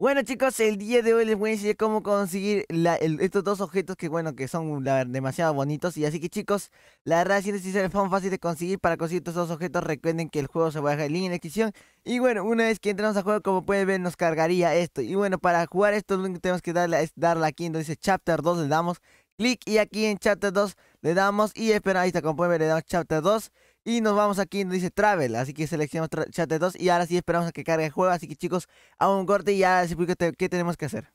Bueno chicos, el día de hoy les voy a enseñar cómo conseguir estos dos objetos que bueno, que son demasiado bonitos Y así que chicos, la verdad si sí es fan fácil de conseguir para conseguir estos dos objetos Recuerden que el juego se va a dejar el link en la descripción Y bueno, una vez que entramos al juego como pueden ver nos cargaría esto Y bueno, para jugar esto lo único que tenemos que darle es darle aquí donde dice Chapter 2 le damos clic y aquí en Chapter 2 le damos y espera, ahí está como pueden ver le damos Chapter 2 y nos vamos aquí donde dice Travel, así que seleccionamos Chat de 2 y ahora sí esperamos a que cargue el juego. Así que chicos, hago un corte y ya les explico qué tenemos que hacer.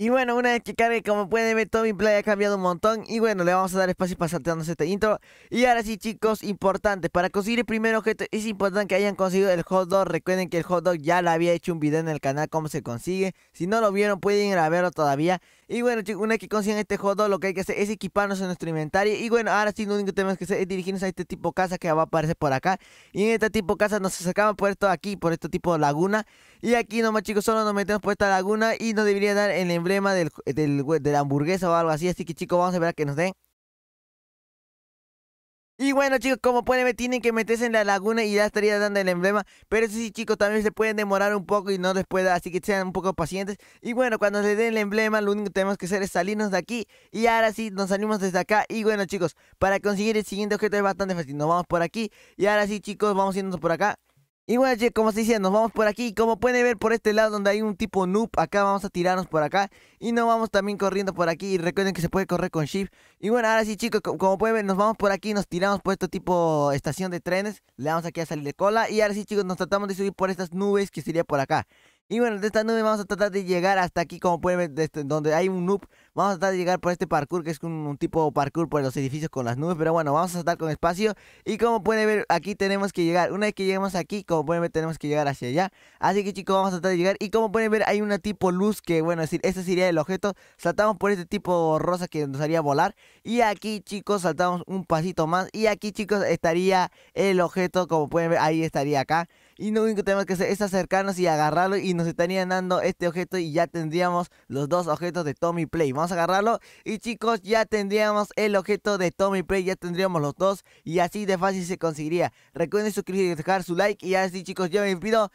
Y bueno, una vez que cargue, como pueden ver, todo mi play ha cambiado un montón. Y bueno, le vamos a dar espacio para saltarnos este intro. Y ahora sí, chicos, importante. Para conseguir el primer objeto es importante que hayan conseguido el hot dog. Recuerden que el hot dog ya lo había hecho un video en el canal, cómo se consigue. Si no lo vieron, pueden grabarlo todavía. Y bueno, chicos, una vez que consigan este hot dog, lo que hay que hacer es equiparnos en nuestro inventario. Y bueno, ahora sí, lo único que tenemos que hacer es dirigirnos a este tipo de casa que va a aparecer por acá. Y en este tipo de casa nos sacamos por esto aquí, por este tipo de laguna. Y aquí nomás chicos, solo nos metemos por esta laguna y nos debería dar el emblema del, de la hamburguesa o algo así. Así que chicos, vamos a esperar a que nos den. Y bueno chicos, como pueden ver, tienen que meterse en la laguna y ya estaría dando el emblema. Pero eso sí chicos, también se pueden demorar un poco y no les pueda, así que sean un poco pacientes. Y bueno, cuando les den el emblema, lo único que tenemos que hacer es salirnos de aquí. Y ahora sí, nos salimos desde acá. Y bueno chicos, para conseguir el siguiente objeto es bastante fácil. Nos vamos por aquí. Y ahora sí chicos, vamos yéndonos por acá. Y bueno, como se dice, nos vamos por aquí. Como pueden ver, por este lado donde hay un tipo noob, acá vamos a tirarnos por acá. Y nos vamos también corriendo por aquí. Y recuerden que se puede correr con shift. Y bueno, ahora sí, chicos, como pueden ver, nos vamos por aquí. Nos tiramos por este tipo estación de trenes. Le damos aquí a salir de cola. Y ahora sí, chicos, nos tratamos de subir por estas nubes que sería por acá. Y bueno, de esta nube vamos a tratar de llegar hasta aquí, como pueden ver, desde este, donde hay un noob. Vamos a tratar de llegar por este parkour, que es un, tipo parkour por los edificios con las nubes. Pero bueno, vamos a saltar con espacio. Y como pueden ver, aquí tenemos que llegar. Una vez que lleguemos aquí, como pueden ver, tenemos que llegar hacia allá. Así que chicos, vamos a tratar de llegar. Y como pueden ver, hay una tipo luz que, bueno, es decir, este sería el objeto. Saltamos por este tipo rosa que nos haría volar. Y aquí, chicos, saltamos un pasito más. Y aquí, chicos, estaría el objeto, como pueden ver, ahí estaría acá. Y lo único que tenemos que hacer es acercarnos y agarrarlo y nos estarían dando este objeto y ya tendríamos los dos objetos de Tommy Play. Vamos a agarrarlo y chicos ya tendríamos el objeto de Tommy Play, ya tendríamos los dos y así de fácil se conseguiría. Recuerden suscribirse y dejar su like y así chicos yo me despido.